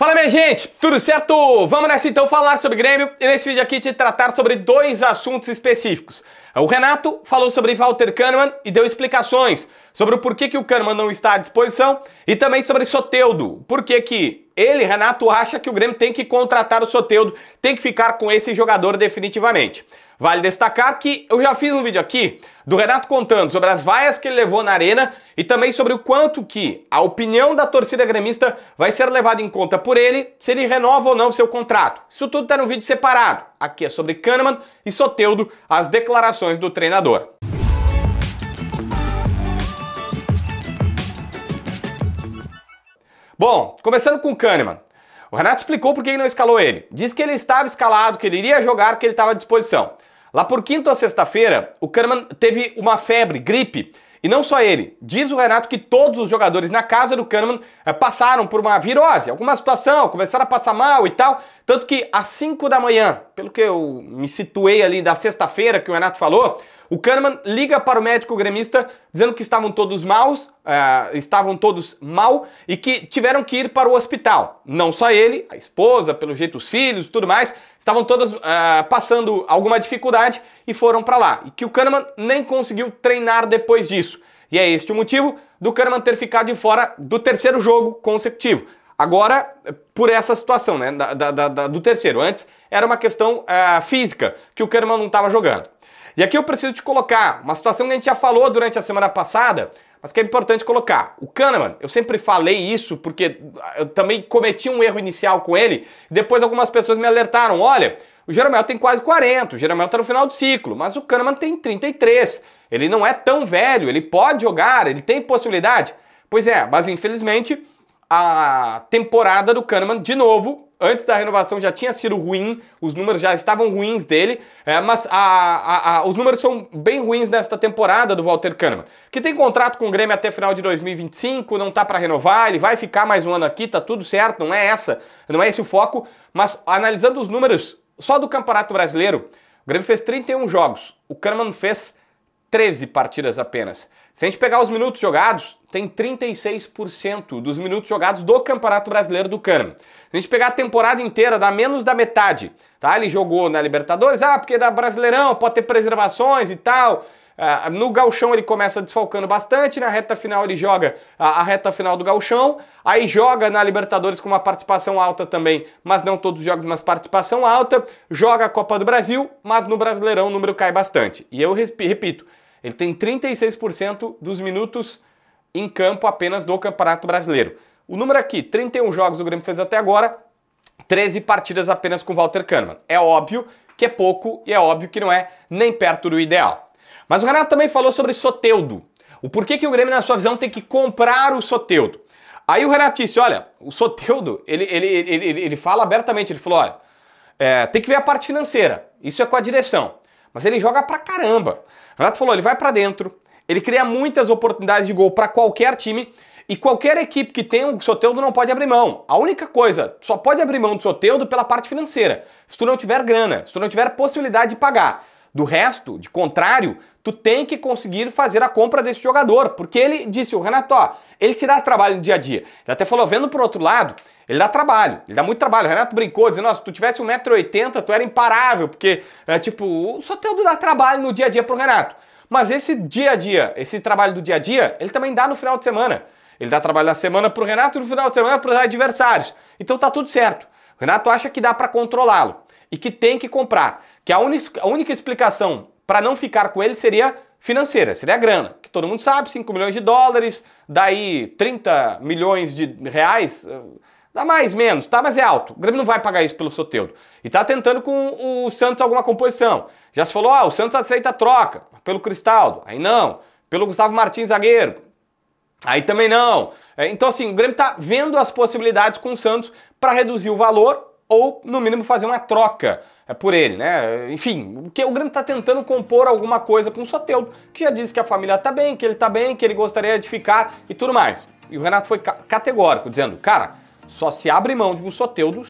Fala minha gente, tudo certo? Vamos nessa então falar sobre Grêmio e nesse vídeo aqui te tratar sobre dois assuntos específicos. O Renato falou sobre Walter Kahneman e deu explicações sobre o porquê que o Kahneman não está à disposição e também sobre Soteudo, porquê que ele, Renato, acha que o Grêmio tem que contratar o Soteudo, tem que ficar com esse jogador definitivamente. Vale destacar que eu já fiz um vídeo aqui do Renato contando sobre as vaias que ele levou na arena e também sobre o quanto que a opinião da torcida gremista vai ser levada em conta por ele, se ele renova ou não seu contrato. Isso tudo está no vídeo separado. Aqui é sobre Kahneman e Soteudo, as declarações do treinador. Bom, começando com Kahneman. O Renato explicou por que não escalou ele. Diz que ele estava escalado, que ele iria jogar, que ele estava à disposição. Lá por quinta ou sexta-feira, o Kahneman teve uma febre, gripe. E não só ele. Diz o Renato que todos os jogadores na casa do Kahneman eh, passaram por uma virose, alguma situação, começaram a passar mal e tal. Tanto que às 5 da manhã, pelo que eu me situei ali da sexta-feira que o Renato falou, o Kahneman liga para o médico gremista dizendo que estavam todos maus, uh, estavam todos mal e que tiveram que ir para o hospital. Não só ele, a esposa, pelo jeito os filhos, tudo mais, estavam todos uh, é, passando alguma dificuldade e foram para lá. E que o Kahneman nem conseguiu treinar depois disso. E é este o motivo do Kahneman ter ficado de fora do terceiro jogo consecutivo. Agora, por essa situação, né, da, da, da, do terceiro. Antes era uma questão uh, física, que o Kahneman não estava jogando. E aqui eu preciso te colocar uma situação que a gente já falou durante a semana passada, mas que é importante colocar. O Kahneman, eu sempre falei isso porque eu também cometi um erro inicial com ele, depois algumas pessoas me alertaram, olha, o Jeromel tem quase 40, o Jeromel está no final do ciclo, mas o Kahneman tem 33. Ele não é tão velho, ele pode jogar, ele tem possibilidade. Pois é, mas infelizmente a temporada do Kahneman, de novo, Antes da renovação já tinha sido ruim, os números já estavam ruins dele, é, mas a, a, a, os números são bem ruins nesta temporada do Walter Kahneman, que tem contrato com o Grêmio até final de 2025, não tá para renovar, ele vai ficar mais um ano aqui, tá tudo certo, não é essa, não é esse o foco, mas analisando os números só do Campeonato Brasileiro, o Grêmio fez 31 jogos, o Kahneman fez 13 partidas apenas. Se a gente pegar os minutos jogados, tem 36% dos minutos jogados do Campeonato Brasileiro do Cano. Se a gente pegar a temporada inteira, dá menos da metade. Tá? Ele jogou na Libertadores, ah, porque é dá Brasileirão pode ter preservações e tal. Ah, no galchão ele começa desfalcando bastante, na reta final ele joga a, a reta final do galchão, aí joga na Libertadores com uma participação alta também, mas não todos os jogos, mas participação alta, joga a Copa do Brasil, mas no Brasileirão o número cai bastante. E eu repito, ele tem 36% dos minutos em campo apenas do Campeonato Brasileiro. O número aqui, 31 jogos o Grêmio fez até agora, 13 partidas apenas com Walter Kahneman. É óbvio que é pouco e é óbvio que não é nem perto do ideal. Mas o Renato também falou sobre Soteudo. O porquê que o Grêmio, na sua visão, tem que comprar o Soteudo. Aí o Renato disse, olha, o Soteudo, ele, ele, ele, ele, fala abertamente, ele falou, olha, é, tem que ver a parte financeira, isso é com a direção mas ele joga pra caramba. Renato falou, ele vai para dentro, ele cria muitas oportunidades de gol para qualquer time e qualquer equipe que tem o Soteudo não pode abrir mão. A única coisa, só pode abrir mão do Soteudo pela parte financeira. Se tu não tiver grana, se tu não tiver possibilidade de pagar. Do resto, de contrário, tu tem que conseguir fazer a compra desse jogador, porque ele disse, o Renato, ó, ele te dá trabalho no dia a dia. Ele até falou, vendo por outro lado, ele dá trabalho, ele dá muito trabalho. O Renato brincou, dizendo, nossa, se tu tivesse 1,80m, tu era imparável, porque, é, tipo, só Soteldo dá trabalho no dia a dia pro Renato. Mas esse dia a dia, esse trabalho do dia a dia, ele também dá no final de semana. Ele dá trabalho na semana pro Renato e no final de semana pros adversários. Então tá tudo certo. O Renato acha que dá para controlá-lo e que tem que comprar. Que a única, a única explicação para não ficar com ele seria financeira, seria a grana, que todo mundo sabe, 5 milhões de dólares, daí 30 milhões de reais, eh, dá mais, menos, tá, mas é alto. O Grêmio não vai pagar isso pelo Soteudo. E tá tentando com o Santos alguma composição. Já se falou, ah, o Santos aceita a troca, pelo Cristaldo, aí não, pelo Gustavo Martins, zagueiro, aí também não. É, então assim, o Grêmio está vendo as possibilidades com o Santos para reduzir o valor ou no mínimo fazer uma troca é, por ele, né? Enfim, o que o Grêmio está tentando compor alguma coisa com o Soteldo, que já disse que a família está bem, que ele está bem, que ele gostaria de ficar e tudo mais. E o Renato foi ca categórico, dizendo: "Cara, só se abre mão de um Soteldo